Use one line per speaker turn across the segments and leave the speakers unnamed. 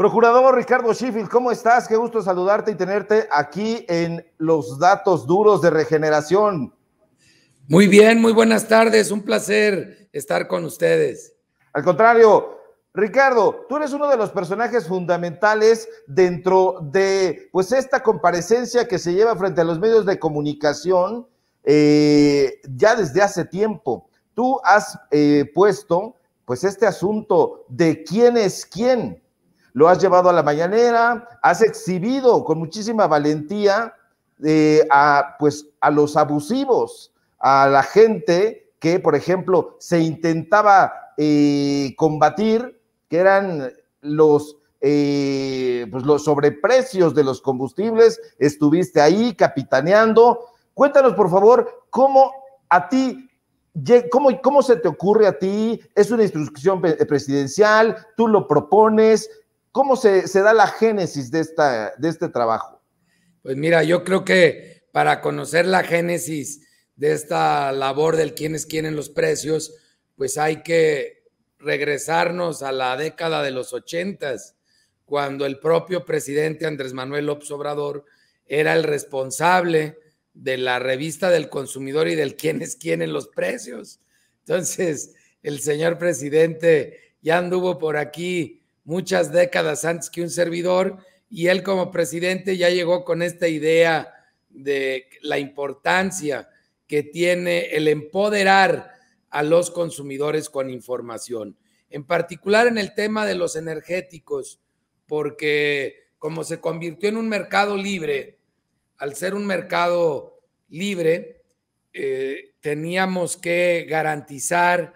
Procurador Ricardo Schiffel, ¿cómo estás? Qué gusto saludarte y tenerte aquí en los datos duros de regeneración. Muy bien, muy buenas tardes, un placer estar con ustedes. Al contrario, Ricardo, tú eres uno de los personajes fundamentales dentro de pues esta comparecencia que se lleva frente a los medios de comunicación eh, ya desde hace tiempo. Tú has eh, puesto pues este asunto de quién es quién lo has llevado a la mañanera, has exhibido con muchísima valentía eh, a, pues, a los abusivos, a la gente que, por ejemplo, se intentaba eh, combatir, que eran los, eh, pues los sobreprecios de los combustibles, estuviste ahí capitaneando. Cuéntanos, por favor, cómo a ti ¿Cómo, ¿Cómo, se te ocurre a ti? ¿Es una instrucción presidencial? ¿Tú lo propones? ¿Cómo se, da la génesis de, esta, de este trabajo?
Pues mira, yo creo que para conocer la génesis de esta labor del quién quieren los precios, pues hay que regresarnos a la década de los ochentas, cuando el propio presidente Andrés Manuel López Obrador era el responsable de la revista del consumidor y del quién quieren los precios. Entonces, el señor presidente ya anduvo por aquí muchas décadas antes que un servidor, y él como presidente ya llegó con esta idea de la importancia que tiene el empoderar a los consumidores con información, en particular en el tema de los energéticos, porque como se convirtió en un mercado libre, al ser un mercado libre, eh, teníamos que garantizar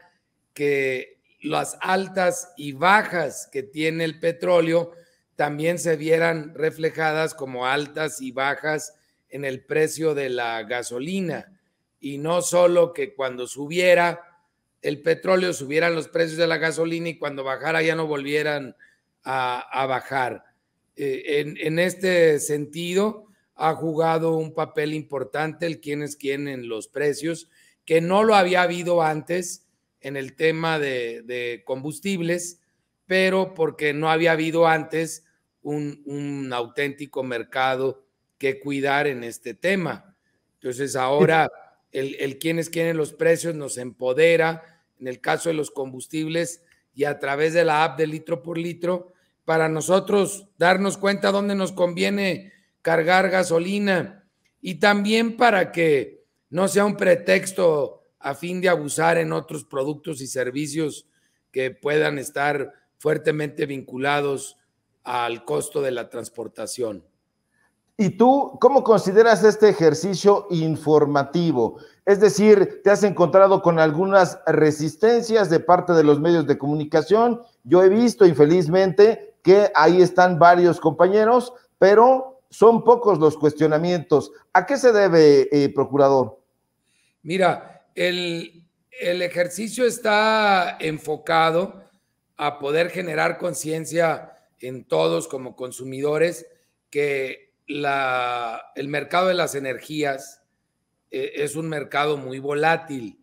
que las altas y bajas que tiene el petróleo también se vieran reflejadas como altas y bajas en el precio de la gasolina. Y no solo que cuando subiera el petróleo subieran los precios de la gasolina y cuando bajara ya no volvieran a, bajar. Eh, en, en, este sentido, ha jugado un papel importante el quién es quién en los precios, que no lo había habido antes en el tema de, combustibles, pero porque no había habido antes un, auténtico mercado que cuidar en este tema. Entonces ahora el, el quienes quieren los precios nos empodera en el caso de los combustibles y a través de la app de litro por litro para nosotros darnos cuenta dónde nos conviene cargar gasolina y también para que no sea un pretexto a fin de abusar en otros productos y servicios que puedan estar fuertemente vinculados al costo de la transportación.
¿Y tú cómo consideras este ejercicio informativo? Es decir, ¿te has encontrado con algunas resistencias de parte de los medios de comunicación? Yo he visto, infelizmente, que ahí están varios compañeros, pero son pocos los cuestionamientos. ¿A qué se debe, eh, procurador?
Mira, el, el ejercicio está enfocado a poder generar conciencia en todos como consumidores que la, el mercado de las energías eh, es un mercado muy volátil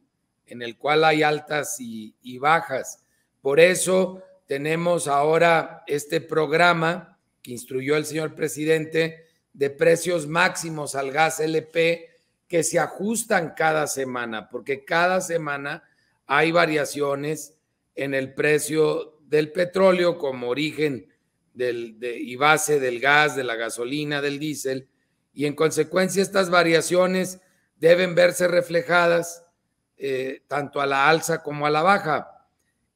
en el cual hay altas y, y bajas. Por eso tenemos ahora este programa que instruyó el señor presidente de precios máximos al gas LP que se ajustan cada semana, porque cada semana hay variaciones en el precio del petróleo como origen del, y base del gas, de la gasolina, del diésel, y en consecuencia estas variaciones deben verse reflejadas eh, tanto a la alza como a la baja.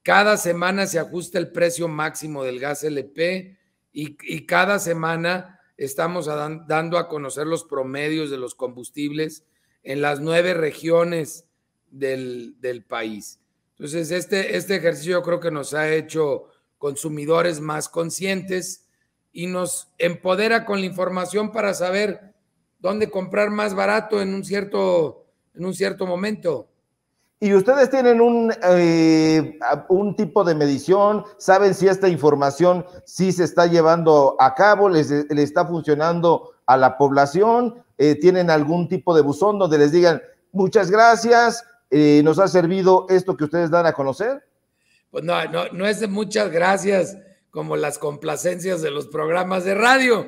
Cada semana se ajusta el precio máximo del gas LP y, y cada semana estamos dando a conocer los promedios de los combustibles en las nueve regiones del, país. Entonces, este, este ejercicio creo que nos ha hecho consumidores más conscientes y nos empodera con la información para saber dónde comprar más barato en un cierto, en un cierto momento.
Y ustedes tienen un, eh, un tipo de medición, saben si esta información sí se está llevando a cabo, les, le está funcionando a la población, eh, tienen algún tipo de buzón donde les digan, muchas gracias, eh, nos ha servido esto que ustedes dan a conocer.
Pues no, no, no es de muchas gracias como las complacencias de los programas de radio,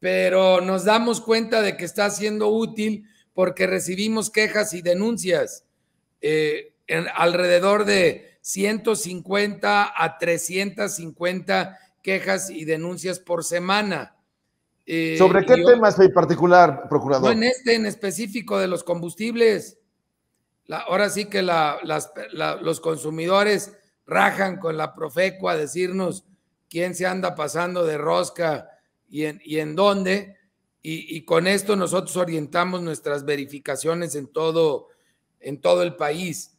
pero nos damos cuenta de que está siendo útil porque recibimos quejas y denuncias. Eh, en alrededor de 150 a 350 quejas y denuncias por semana. Eh, ¿Sobre qué temas
en particular, procurador? en
este, en específico de los combustibles. ahora sí que los consumidores rajan con la profecua a decirnos quién se anda pasando de rosca y en, dónde. Y, y, con esto nosotros orientamos nuestras verificaciones en todo en todo el país.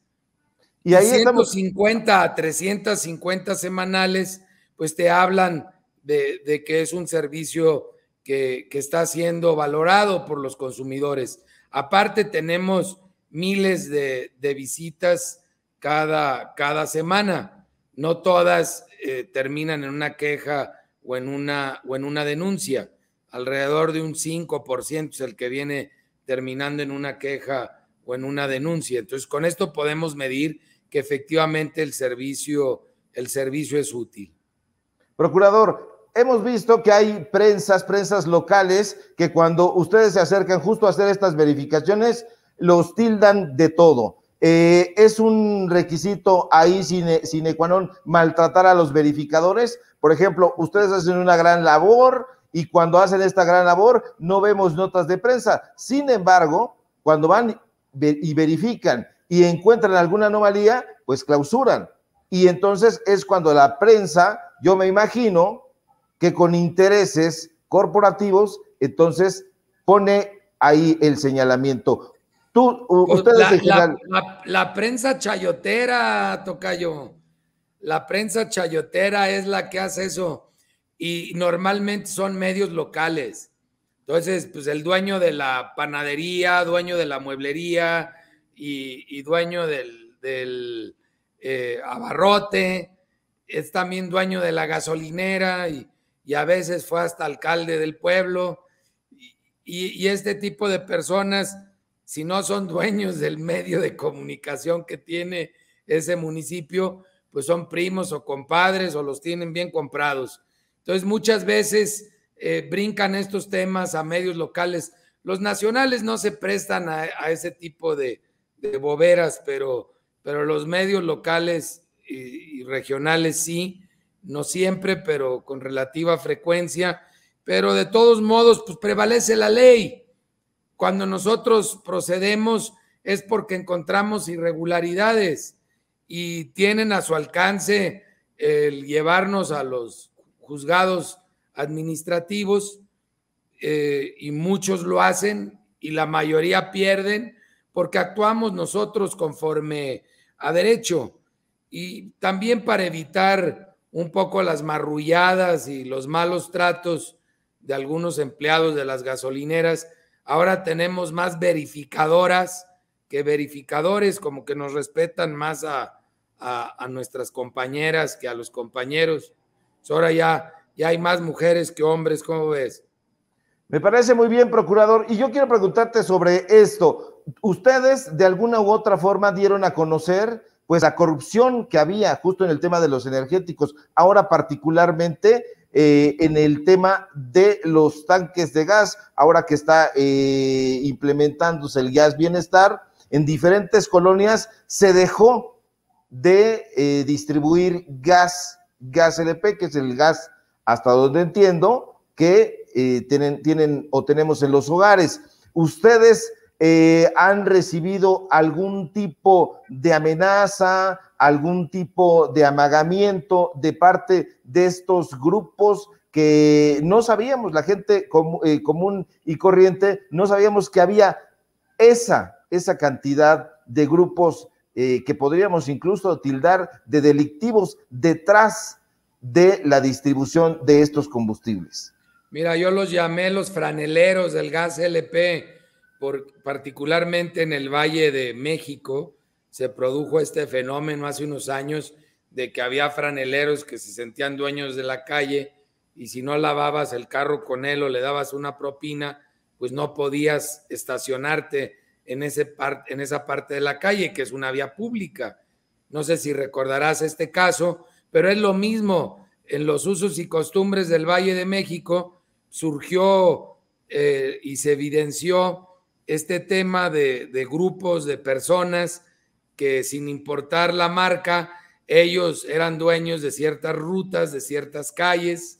Y ahí 150 a 350 semanales, pues te hablan de, que es un servicio que, está siendo valorado por los consumidores. Aparte, tenemos miles de, visitas cada, cada semana. No todas eh, terminan en una queja o en una, o en una denuncia. Alrededor de un 5% es el que viene terminando en una queja en una denuncia. Entonces, con esto podemos medir que efectivamente el servicio, el servicio es útil.
Procurador, hemos visto que hay prensas, prensas locales, que cuando ustedes se acercan justo a hacer estas verificaciones, los tildan de todo. Eh, es un requisito ahí sin sine maltratar a los verificadores. Por ejemplo, ustedes hacen una gran labor y cuando hacen esta gran labor no vemos notas de prensa. Sin embargo, cuando van y verifican y encuentran alguna anomalía, pues clausuran. Y entonces es cuando la prensa, yo me imagino que con intereses corporativos, entonces pone ahí el señalamiento. Tú, pues ustedes la,
la prensa chayotera, Tocayo, la prensa chayotera es la que hace eso y normalmente son medios locales. Entonces, pues el dueño de la panadería, dueño de la mueblería y, dueño del, eh, abarrote, es también dueño de la gasolinera y, a veces fue hasta alcalde del pueblo. Y, y, este tipo de personas, si no son dueños del medio de comunicación que tiene ese municipio, pues son primos o compadres o los tienen bien comprados. Entonces, muchas veces eh, brincan estos temas a medios locales. Los nacionales no se prestan a, ese tipo de, boberas, pero, pero los medios locales y, regionales sí, no siempre, pero con relativa frecuencia. Pero de todos modos, pues prevalece la ley. Cuando nosotros procedemos es porque encontramos irregularidades y tienen a su alcance el llevarnos a los juzgados administrativos eh, y muchos lo hacen y la mayoría pierden porque actuamos nosotros conforme a derecho y también para evitar un poco las marrulladas y los malos tratos de algunos empleados de las gasolineras. Ahora tenemos más verificadoras que verificadores, como que nos respetan más a, a, a nuestras compañeras que a los compañeros. Ahora ya y hay más mujeres que hombres, ¿cómo ves?
Me parece muy bien, procurador. Y yo quiero preguntarte sobre esto. Ustedes de alguna u otra forma dieron a conocer pues la corrupción que había justo en el tema de los energéticos, ahora particularmente eh, en el tema de los tanques de gas, ahora que está eh, implementándose el gas bienestar, en diferentes colonias se dejó de eh, distribuir gas, gas LP, que es el gas hasta donde entiendo, que eh, tienen, tienen o tenemos en los hogares. ¿Ustedes eh, han recibido algún tipo de amenaza, algún tipo de amagamiento de parte de estos grupos que no sabíamos, la gente eh, común y corriente, no sabíamos que había esa, esa cantidad de grupos que podríamos incluso tildar de delictivos detrás de la distribución de estos combustibles?
Mira, yo los llamé los franeleros del gas LP, por, particularmente en el Valle de México se produjo este fenómeno hace unos años de que había franeleros que se sentían dueños de la calle y si no lavabas el carro con él o le dabas una propina, pues no podías estacionarte en, ese en esa parte de la calle, que es una vía pública. No sé si recordarás este caso, pero es lo mismo en los usos y costumbres del Valle de México, surgió eh, y se evidenció este tema de, grupos, de personas que sin importar la marca, ellos eran dueños de ciertas rutas, de ciertas calles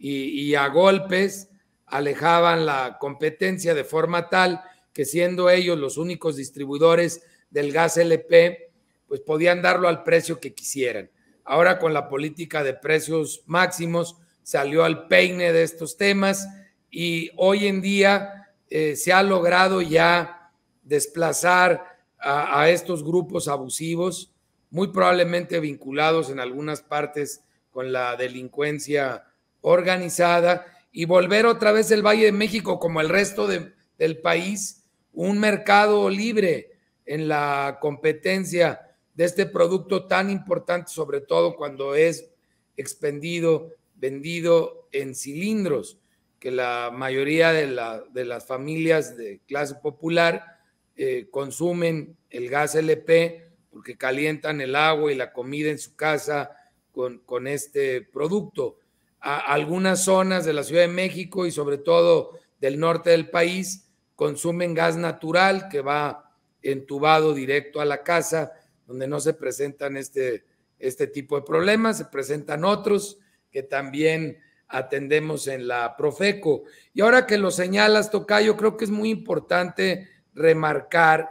y a golpes alejaban la competencia de forma tal que siendo ellos los únicos distribuidores del gas LP, pues podían darlo al precio que quisieran ahora con la política de precios máximos, salió al peine de estos temas y hoy en día eh, se ha logrado ya desplazar a, estos grupos abusivos, muy probablemente vinculados en algunas partes con la delincuencia organizada, y volver otra vez el Valle de México, como el resto del país, un mercado libre en la competencia de este producto tan importante, sobre todo cuando es expendido, vendido en cilindros, que la mayoría de, las familias de clase popular eh, consumen el gas LP porque calientan el agua y la comida en su casa con, este producto. algunas zonas de la Ciudad de México y sobre todo del norte del país consumen gas natural que va entubado directo a la casa donde no se presentan este, este tipo de problemas, se presentan otros que también atendemos en la Profeco. Y ahora que lo señalas, Tocayo, creo que es muy importante remarcar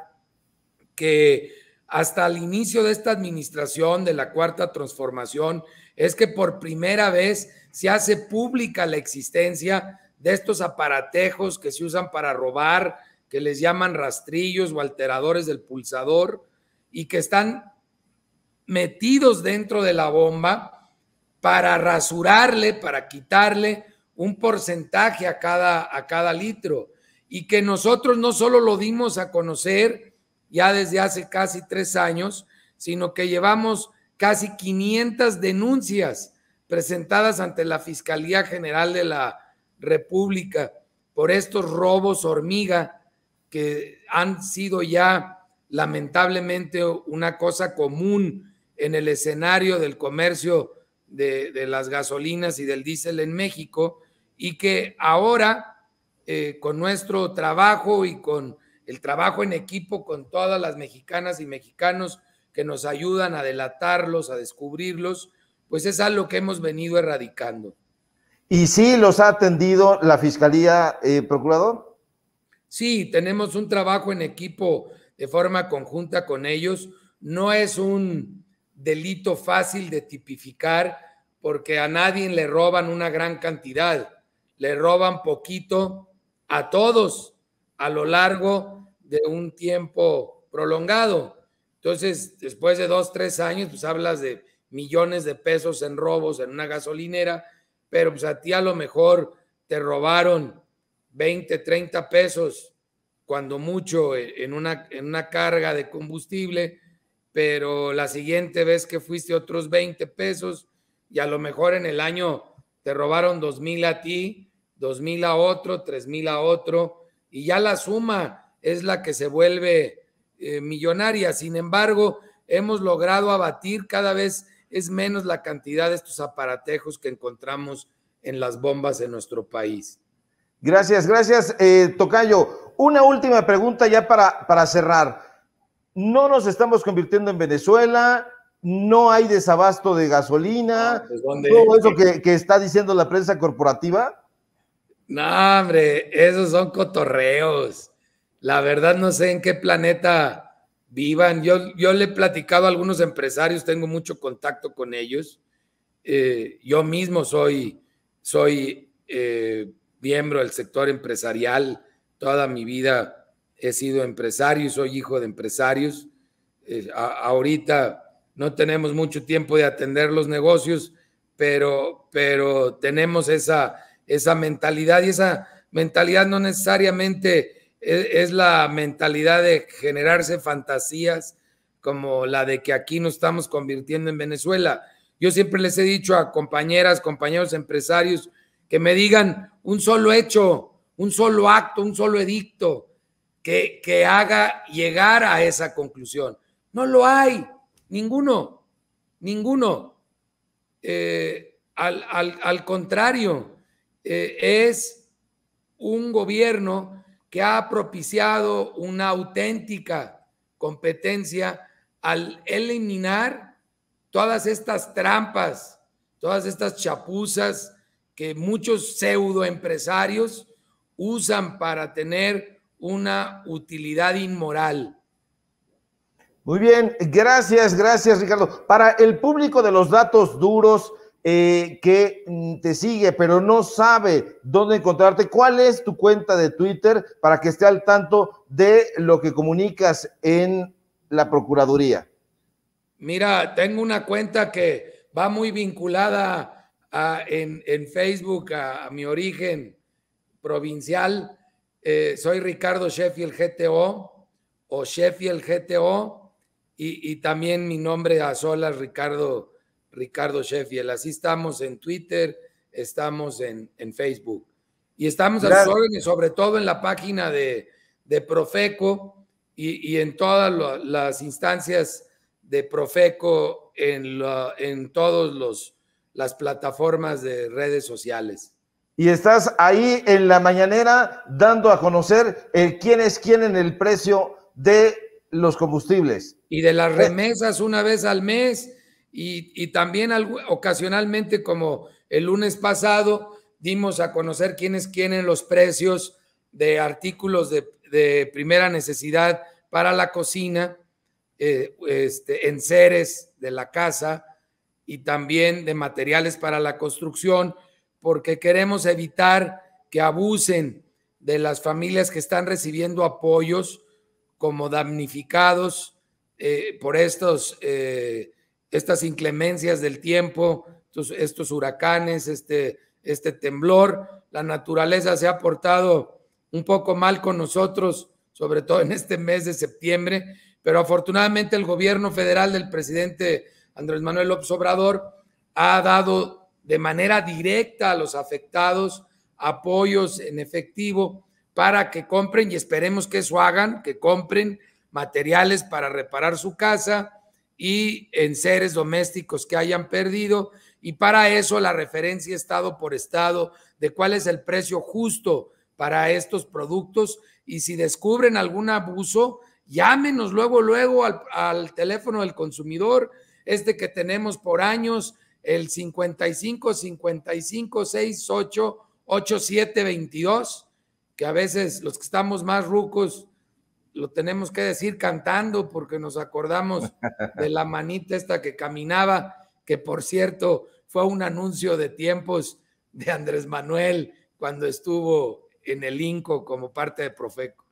que hasta el inicio de esta administración de la cuarta transformación es que por primera vez se hace pública la existencia de estos aparatejos que se usan para robar, que les llaman rastrillos o alteradores del pulsador, y que están metidos dentro de la bomba para rasurarle, para quitarle un porcentaje a cada, a cada litro. Y que nosotros no solo lo dimos a conocer ya desde hace casi tres años, sino que llevamos casi 500 denuncias presentadas ante la Fiscalía General de la República por estos robos hormiga que han sido ya lamentablemente una cosa común en el escenario del comercio de, las gasolinas y del diésel en México y que ahora eh, con nuestro trabajo y con el trabajo en equipo con todas las mexicanas y mexicanos que nos ayudan a delatarlos, a descubrirlos, pues es algo que hemos venido erradicando.
¿Y sí los ha atendido la Fiscalía eh, Procurador?
Sí, tenemos un trabajo en equipo de forma conjunta con ellos. No es un delito fácil de tipificar porque a nadie le roban una gran cantidad, le roban poquito a todos a lo largo de un tiempo prolongado. Entonces, después de dos, tres años, pues hablas de millones de pesos en robos en una gasolinera, pero pues a ti a lo mejor te robaron 20, 30 pesos cuando mucho eh, en una, en una carga de combustible, pero la siguiente vez que fuiste otros 20 pesos y a lo mejor en el año te robaron 2 mil a ti, 2 mil a otro, 3 mil a otro, y ya la suma es la que se vuelve eh, millonaria. Sin embargo, hemos logrado abatir cada vez es menos la cantidad de estos aparatejos que encontramos en las bombas en nuestro país.
Gracias, gracias, eh, Tocayo. Una última pregunta ya para, para cerrar. No nos estamos convirtiendo en Venezuela, no hay desabasto de gasolina, ah, pues, todo eso que, está diciendo la prensa corporativa.
No, hombre, esos son cotorreos. La verdad no sé en qué planeta vivan. Yo, yo le he platicado a algunos empresarios, tengo mucho contacto con ellos. Eh, yo mismo soy, soy eh, miembro del sector empresarial, toda mi vida he sido empresario y soy hijo de empresarios. Eh, ahorita no tenemos mucho tiempo de atender los negocios, pero, pero tenemos esa, esa mentalidad y esa mentalidad no necesariamente es, es la mentalidad de generarse fantasías como la de que aquí nos estamos convirtiendo en Venezuela. Yo siempre les he dicho a compañeras, compañeros empresarios, que me digan un solo hecho, un solo acto, un solo edicto que, haga llegar a esa conclusión. No lo hay, ninguno, ninguno. Eh, al, contrario, eh, es un gobierno que ha propiciado una auténtica competencia al eliminar todas estas trampas, todas estas chapuzas que muchos pseudoempresarios usan para tener una utilidad inmoral.
Muy bien, gracias, gracias Ricardo. Para el público de los datos duros eh, que mm, te sigue, pero no sabe dónde encontrarte, ¿cuál es tu cuenta de Twitter para que esté al tanto de lo que comunicas en la Procuraduría?
Mira, tengo una cuenta que va muy vinculada en, en, Facebook a, mi origen provincial. Eh, soy Ricardo Sheffield GTO o Sheffield GTO y, y, también mi nombre a solas Ricardo, Ricardo Sheffield. Así estamos en Twitter, estamos en, en Facebook. Y estamos sobre todo en la página de, de Profeco y, y, en todas las instancias de Profeco en, en todos los las plataformas de redes sociales.
Y estás ahí en la mañanera dando a conocer quién es quién en el precio de los combustibles.
Y de las eh. remesas una vez al mes y, también ocasionalmente como el lunes pasado dimos a conocer quién es quién en los precios de artículos de, primera necesidad para la cocina, eh, este, enseres de la casa, y también de materiales para la construcción, porque queremos evitar que abusen de las familias que están recibiendo apoyos como damnificados eh, por estos, eh, estas inclemencias del tiempo, estos, huracanes, este, este temblor. La naturaleza se ha portado un poco mal con nosotros, sobre todo en este mes de septiembre, pero afortunadamente el gobierno federal del presidente Andrés Manuel López Obrador ha dado de manera directa a los afectados apoyos en efectivo para que compren y esperemos que eso hagan, que compren materiales para reparar su casa y en seres domésticos que hayan perdido. Y para eso la referencia estado por estado de cuál es el precio justo para estos productos y si descubren algún abuso, llámenos luego, luego al, al teléfono del consumidor este que tenemos por años, el 55 55 ocho siete 22, que a veces los que estamos más rucos lo tenemos que decir cantando porque nos acordamos de la manita esta que caminaba, que por cierto fue un anuncio de tiempos de Andrés Manuel cuando estuvo en el INCO como parte de Profeco.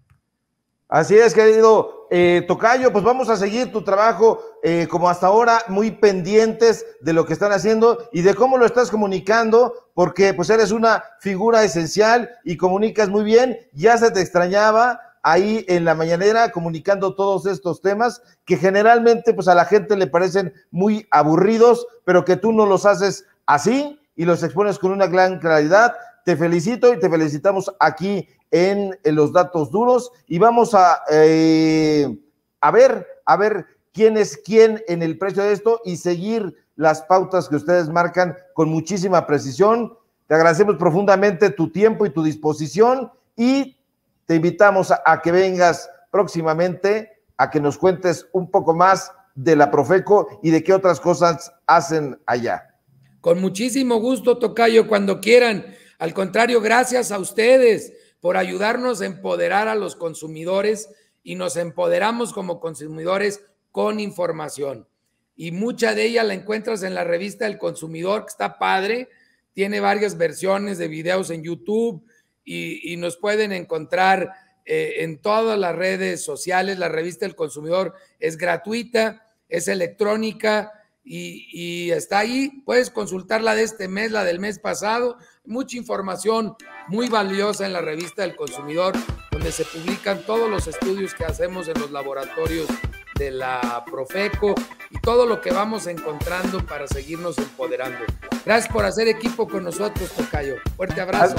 Así es, querido eh, Tocayo, pues vamos a seguir tu trabajo eh, como hasta ahora, muy pendientes de lo que están haciendo y de cómo lo estás comunicando, porque pues eres una figura esencial y comunicas muy bien, ya se te extrañaba ahí en la mañanera comunicando todos estos temas que generalmente pues a la gente le parecen muy aburridos, pero que tú no los haces así y los expones con una gran claridad. Te felicito y te felicitamos aquí en, los datos duros y vamos a, eh, a ver, a ver quién es quién en el precio de esto y seguir las pautas que ustedes marcan con muchísima precisión. Te agradecemos profundamente tu tiempo y tu disposición y te invitamos a, que vengas próximamente a que nos cuentes un poco más de la Profeco y de qué otras cosas hacen allá.
Con muchísimo gusto, Tocayo, cuando quieran. Al contrario, gracias a ustedes por ayudarnos a empoderar a los consumidores y nos empoderamos como consumidores con información. Y mucha de ella la encuentras en la revista El Consumidor, que está padre, tiene varias versiones de videos en YouTube y, nos pueden encontrar eh, en todas las redes sociales. La revista El Consumidor es gratuita, es electrónica y, está ahí. Puedes consultarla de este mes, la del mes pasado, mucha información muy valiosa en la revista El consumidor, donde se publican todos los estudios que hacemos en los laboratorios de la Profeco y todo lo que vamos encontrando para seguirnos empoderando. Gracias por hacer equipo con nosotros, Tocayo.
Fuerte abrazo.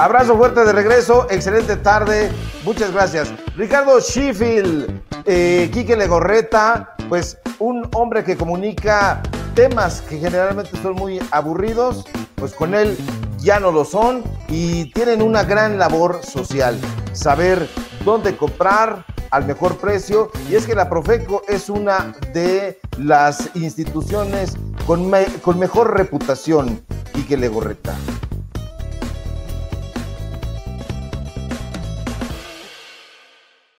Abrazo fuerte de regreso, excelente tarde, muchas gracias. Ricardo Schiffel, eh, Quique Legorreta, pues un hombre que comunica temas que generalmente son muy aburridos, pues con él ya no lo son y tienen una gran labor social. Saber dónde comprar al mejor precio y es que la Profeco es una de las instituciones con, con mejor reputación y que le gorreta.